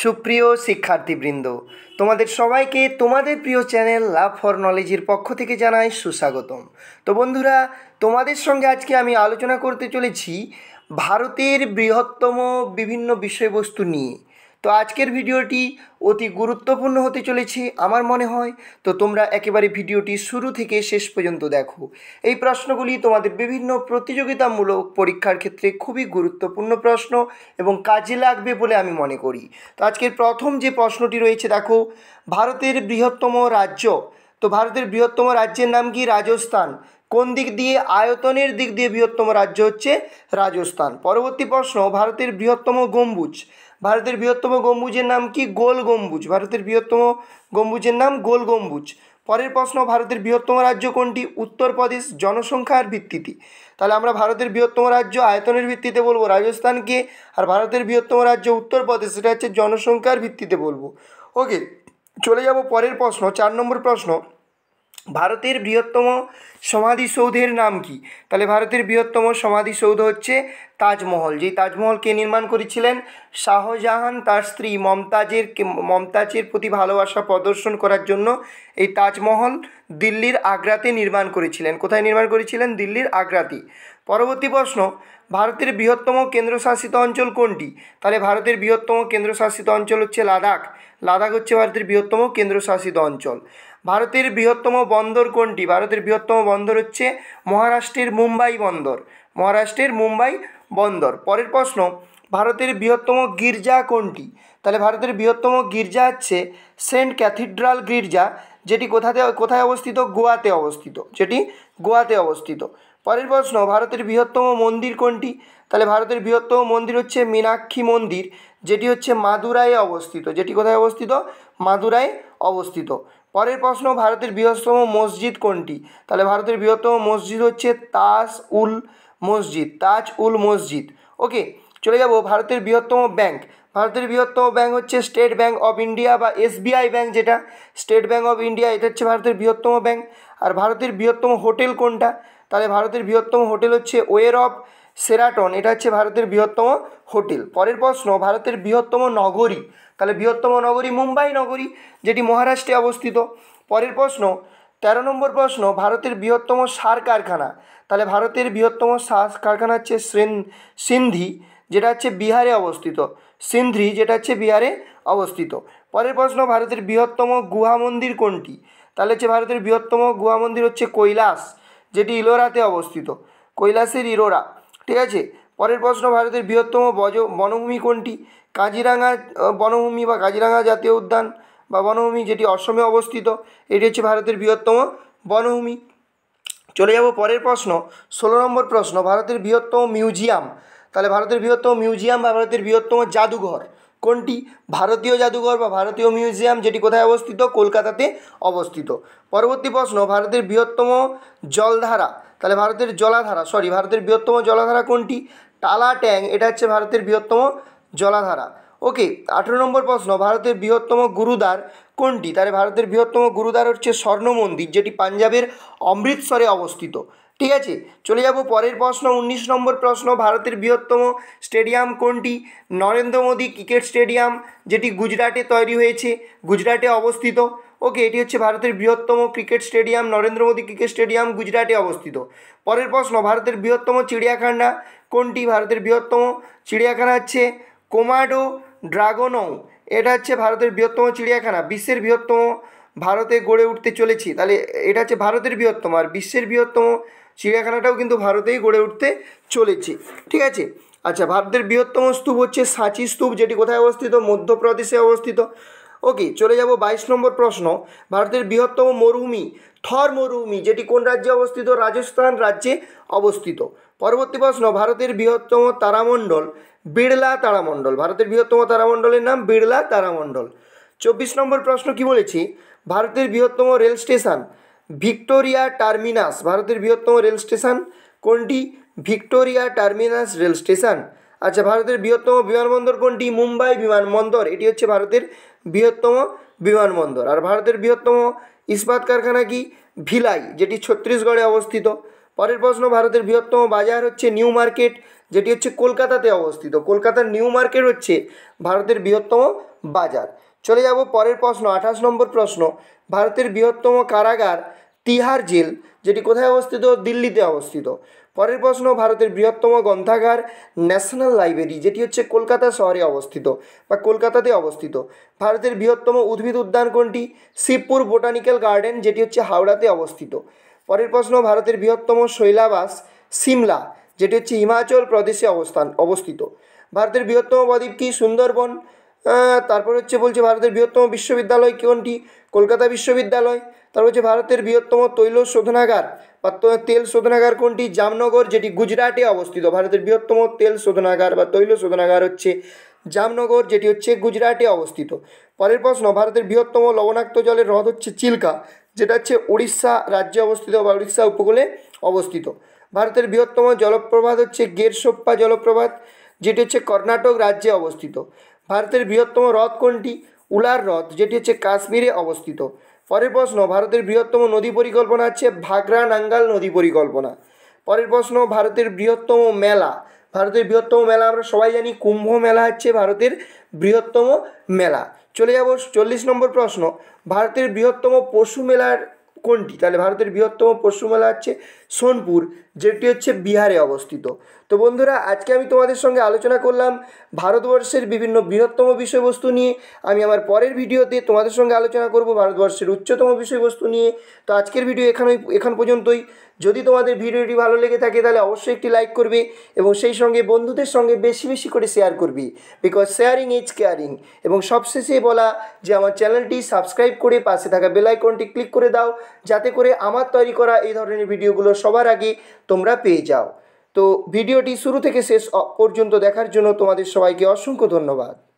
সুপ্রিয় শিক্ষার্থীবৃন্দ তোমাদের সবাইকে তোমাদের প্রিয় চ্যানেল লাভ ফর নলেজের পক্ষ থেকে জানাই সুস্বাগতম তো বন্ধুরা তোমাদের সঙ্গে আজকে আমি আলোচনা করতে চলেছি ভারতের বৃহত্তম বিভিন্ন বিষয়বস্তু নিয়ে তো আজকের ভিডিওটি অতি গুরুত্বপূর্ণ হতে চলেছে আমার মনে হয় তো তোমরা একেবারে ভিডিওটি শুরু থেকে শেষ পর্যন্ত দেখো এই প্রশ্নগুলি তোমাদের বিভিন্ন প্রতিযোগিতামূলক পরীক্ষার ক্ষেত্রে খুবই গুরুত্বপূর্ণ প্রশ্ন এবং কাজে লাগবে বলে আমি মনে করি তো আজকের প্রথম যে প্রশ্নটি রয়েছে দেখো ভারতের বৃহত্তম রাজ্য তো ভারতের বৃহত্তম রাজ্যের নাম কি রাজস্থান কোন দিক দিয়ে আয়তনের দিক দিয়ে বৃহত্তম রাজ্য হচ্ছে রাজস্থান পরবর্তী প্রশ্ন ভারতের বৃহত্তম গম্বুজ ভারতের বৃহত্তম গম্বুজের নাম কি গোল গম্বুজ ভারতের বৃহত্তম গম্বুজের নাম গোল গম্বুজ পরের প্রশ্ন ভারতের বৃহত্তম রাজ্য কোনটি উত্তরপ্রদেশ জনসংখ্যার ভিত্তিতে তাহলে আমরা ভারতের বৃহত্তম রাজ্য আয়তনের ভিত্তিতে বলবো রাজস্থানকে আর ভারতের বৃহত্তম রাজ্য উত্তরপ্রদেশ সেটা হচ্ছে জনসংখ্যার ভিত্তিতে বলবো ওকে চলে যাব পরের প্রশ্ন চার নম্বর প্রশ্ন ভারতের বৃহত্তম সমাধিসৌধের নাম কি তাহলে ভারতের বৃহত্তম সমাধিসৌধ হচ্ছে তাজমহল যেই তাজমহল কে নির্মাণ করেছিলেন শাহজাহান তার স্ত্রী মমতাজের মমতাজের প্রতি ভালোবাসা প্রদর্শন করার জন্য এই তাজমহল দিল্লির আগ্রাতে নির্মাণ করেছিলেন কোথায় নির্মাণ করেছিলেন দিল্লির আগ্রাতে পরবর্তী প্রশ্ন ভারতের বৃহত্তম কেন্দ্রশাসিত অঞ্চল কোনটি তাহলে ভারতের বৃহত্তম কেন্দ্রশাসিত অঞ্চল হচ্ছে লাদাখ লাদাখ হচ্ছে ভারতের বৃহত্তম কেন্দ্রশাসিত অঞ্চল ভারতের বৃহত্তম বন্দর কোনটি ভারতের বৃহত্তম বন্দর হচ্ছে মহারাষ্ট্রের মুম্বাই বন্দর মহারাষ্ট্রের মুম্বাই বন্দর পরের প্রশ্ন ভারতের বৃহত্তম গির্জা কোনটি তাহলে ভারতের বৃহত্তম গির্জা হচ্ছে সেন্ট ক্যাথিড্রাল গির্জা যেটি কোথাতে কোথায় অবস্থিত গোয়াতে অবস্থিত যেটি গোয়াতে অবস্থিত পরের প্রশ্ন ভারতের বৃহত্তম মন্দির কোনটি তাহলে ভারতের বৃহত্তম মন্দির হচ্ছে মীনাক্ষী মন্দির যেটি হচ্ছে মাদুরাইয়ে অবস্থিত যেটি কোথায় অবস্থিত মাদুরাই অবস্থিত পরের প্রশ্ন ভারতের বৃহত্তম মসজিদ কোনটি তাহলে ভারতের বৃহত্তম মসজিদ হচ্ছে তাজ উল মসজিদ তাজ উল মসজিদ ওকে চলে যাব ভারতের বৃহত্তম ব্যাংক ভারতের বৃহত্তম ব্যাংক হচ্ছে স্টেট ব্যাংক অফ ইন্ডিয়া বা এসবিআই ব্যাংক যেটা স্টেট ব্যাংক অফ ইন্ডিয়া এটা হচ্ছে ভারতের বৃহত্তম ব্যাংক আর ভারতের বৃহত্তম হোটেল কোনটা তাহলে ভারতের বৃহত্তম হোটেল হচ্ছে ওয়ের অফ সেরাটন এটা হচ্ছে ভারতের বৃহত্তম হোটেল পরের প্রশ্ন ভারতের বৃহত্তম নগরী তাহলে বৃহত্তম নগরী মুম্বাই নগরী যেটি মহারাষ্ট্রে অবস্থিত পরের প্রশ্ন তেরো নম্বর প্রশ্ন ভারতের বৃহত্তম সার কারখানা তাহলে ভারতের বৃহত্তম সার কারখানা হচ্ছে সিন্ধি যেটা হচ্ছে বিহারে অবস্থিত সিন্ধি যেটা হচ্ছে বিহারে অবস্থিত পরের প্রশ্ন ভারতের বৃহত্তম গুহা মন্দির কোনটি তাহলে হচ্ছে ভারতের বৃহত্তম গুহা মন্দির হচ্ছে কৈলাস যেটি ইলোরাতে অবস্থিত কৈলাসের ইরোরা ঠিক আছে পরের প্রশ্ন ভারতের বৃহত্তম বজ বনভূমি কোনটি কাজিরাঙা বনভূমি বা কাজিরাঙা জাতীয় উদ্যান বা বনভূমি যেটি অসমে অবস্থিত এটি হচ্ছে ভারতের বৃহত্তম বনভূমি চলে যাব পরের প্রশ্ন ষোলো নম্বর প্রশ্ন ভারতের বৃহত্তম মিউজিয়াম তাহলে ভারতের বৃহত্তম মিউজিয়াম বা ভারতের বৃহত্তম জাদুঘর কোনটি ভারতীয় জাদুঘর বা ভারতীয় মিউজিয়াম যেটি কোথায় অবস্থিত কলকাতাতে অবস্থিত পরবর্তী প্রশ্ন ভারতের বৃহত্তম জলধারা তাহলে ভারতের জলাধারা সরি ভারতের বৃহত্তম জলাধারা কোনটি টালা ট্যাং এটা হচ্ছে ভারতের বৃহত্তম জলাধারা ওকে আঠেরো নম্বর প্রশ্ন ভারতের বৃহত্তম গুরুদ্বার কোনটি তাহলে ভারতের বৃহত্তম গুরুদ্বার হচ্ছে স্বর্ণ মন্দির যেটি পাঞ্জাবের অমৃতসরে অবস্থিত ঠিক আছে চলে যাব পরের প্রশ্ন উনিশ নম্বর প্রশ্ন ভারতের বৃহত্তম স্টেডিয়াম কোনটি নরেন্দ্র মোদী ক্রিকেট স্টেডিয়াম যেটি গুজরাটে তৈরি হয়েছে গুজরাটে অবস্থিত ওকে এটি হচ্ছে ভারতের বৃহত্তম cricket stadium Narendra Modi cricket stadium গুজরাটে অবস্থিত পরের প্রশ্ন ভারতের বৃহত্তম চিড়িয়াখানা কোনটি ভারতের বৃহত্তম চিড়িয়াখানা হচ্ছে কোমাডো ড্রাগনও এটা হচ্ছে ভারতের বৃহত্তম চিড়িয়াখানা বিশ্বের বৃহত্তম ভারতে গড়ে উঠতে চলেছি তাহলে এটা হচ্ছে ভারতের বৃহত্তম আর বিশ্বের বৃহত্তম চিড়িয়াখানাটাও কিন্তু ভারতেই গড়ে উঠতে চলেছে ঠিক আছে আচ্ছা ভারতের বৃহত্তম স্তূপ হচ্ছে সাঁচি স্তূপ যেটি কোথায় অবস্থিত মধ্যপ্রদেশে অবস্থিত ওকে চলে যাব বাইশ নম্বর প্রশ্ন ভারতের বৃহত্তম মরুভূমি থর মরুভূমি যেটি কোন রাজ্যে অবস্থিত রাজস্থান রাজ্যে অবস্থিত পরবর্তী প্রশ্ন ভারতের বৃহত্তম তারামণ্ডল বিড়লা তারামণ্ডল ভারতের বৃহত্তম তারামণ্ডলের নাম বিড়লা তারামণ্ডল চব্বিশ নম্বর প্রশ্ন কি বলেছি ভারতের বৃহত্তম রেল স্টেশন ভিক্টোরিয়া টার্মিনাস ভারতের বৃহত্তম রেল স্টেশন কোনটি ভিক্টোরিয়া টার্মিনাস রেল স্টেশন আচ্ছা ভারতের বৃহত্তম বিমানবন্দর কোনটি মুম্বাই বিমানবন্দর এটি হচ্ছে ভারতের বৃহত্তম বিমানবন্দর আর ভারতের বৃহত্তম ইস্পাত কারখানা কি ভিলাই যেটি ছত্তিশগড়ে অবস্থিত পরের প্রশ্ন ভারতের বৃহত্তম বাজার হচ্ছে নিউ মার্কেট যেটি হচ্ছে কলকাতাতে অবস্থিত কলকাতার নিউ মার্কেট হচ্ছে ভারতের বৃহত্তম বাজার চলে যাব পরের প্রশ্ন আঠাশ নম্বর প্রশ্ন ভারতের বৃহত্তম কারাগার তিহার জেল যেটি কোথায় অবস্থিত দিল্লিতে অবস্থিত পরের প্রশ্ন ভারতের বৃহত্তম গ্রন্থাগার ন্যাশনাল লাইব্রেরি যেটি হচ্ছে কলকাতা শহরে অবস্থিত বা কলকাতাতে অবস্থিত ভারতের বৃহত্তম উদ্ভিদ উদ্যান কোনটি শিবপুর বোটানিক্যাল গার্ডেন যেটি হচ্ছে হাওড়াতে অবস্থিত পরের প্রশ্ন ভারতের বৃহত্তম শৈলাবাস সিমলা যেটি হচ্ছে হিমাচল প্রদেশে অবস্থান অবস্থিত ভারতের বৃহত্তম বদ্বীপ কি সুন্দরবন তারপর হচ্ছে বলছে ভারতের বৃহত্তম বিশ্ববিদ্যালয় কোনটি কলকাতা বিশ্ববিদ্যালয় তারপর হচ্ছে ভারতের বৃহত্তম তৈল শোধনাগার বা তেল শোধনাগার কোনটি জামনগর যেটি গুজরাটে অবস্থিত ভারতের বৃহত্তম তেল শোধনাগার বা তৈল শোধনাগার হচ্ছে জামনগর যেটি হচ্ছে গুজরাটে অবস্থিত পরের প্রশ্ন ভারতের বৃহত্তম লবণাক্ত জলের হ্রদ হচ্ছে চিল্কা যেটা হচ্ছে উড়িষ্যা রাজ্যে অবস্থিত বা উড়িষ্যা উপকূলে অবস্থিত ভারতের বৃহত্তম জলপ্রপাত হচ্ছে গেরসোপ্পা জলপ্রপাত যেটি হচ্ছে কর্ণাটক রাজ্যে অবস্থিত ভারতের বৃহত্তম হ্রদ কোনটি উলার হ্রদ যেটি হচ্ছে কাশ্মীরে অবস্থিত পরের প্রশ্ন ভারতের বৃহত্তম নদী পরিকল্পনা হচ্ছে ভাগরা নাঙ্গাল নদী পরিকল্পনা পরের প্রশ্ন ভারতের বৃহত্তম মেলা ভারতের বৃহত্তম মেলা আমরা সবাই জানি কুম্ভ মেলা হচ্ছে ভারতের বৃহত্তম মেলা চলে যাব চল্লিশ নম্বর প্রশ্ন ভারতের বৃহত্তম পশু মেলার কোনটি তাহলে ভারতের বৃহত্তম পশ্চিমবঙ্গ হচ্ছে সোনপুর যেটি হচ্ছে বিহারে অবস্থিত তো বন্ধুরা আজকে আমি তোমাদের সঙ্গে আলোচনা করলাম ভারতবর্ষের বিভিন্ন বৃহত্তম বিষয়বস্তু নিয়ে আমি আমার পরের ভিডিওতে তোমাদের সঙ্গে আলোচনা করব ভারতবর্ষের উচ্চতম বিষয়বস্তু নিয়ে তো আজকের ভিডিও এখানে এখান পর্যন্তই যদি তোমাদের ভিডিওটি ভালো লেগে থাকে তাহলে অবশ্যই একটি লাইক করবে এবং সেই সঙ্গে বন্ধুদের সঙ্গে বেশি বেশি করে শেয়ার করবি বিকজ শেয়ারিং ইজ কেয়ারিং এবং সবশেষে বলা যে আমার চ্যানেলটি সাবস্ক্রাইব করে পাশে থাকা বেলাইকনটি ক্লিক করে দাও যাতে করে আমার তৈরি করা এই ধরনের ভিডিওগুলো সবার আগে তোমরা পেয়ে যাও তো ভিডিওটি শুরু থেকে শেষ পর্যন্ত দেখার জন্য তোমাদের সবাইকে অসংখ্য ধন্যবাদ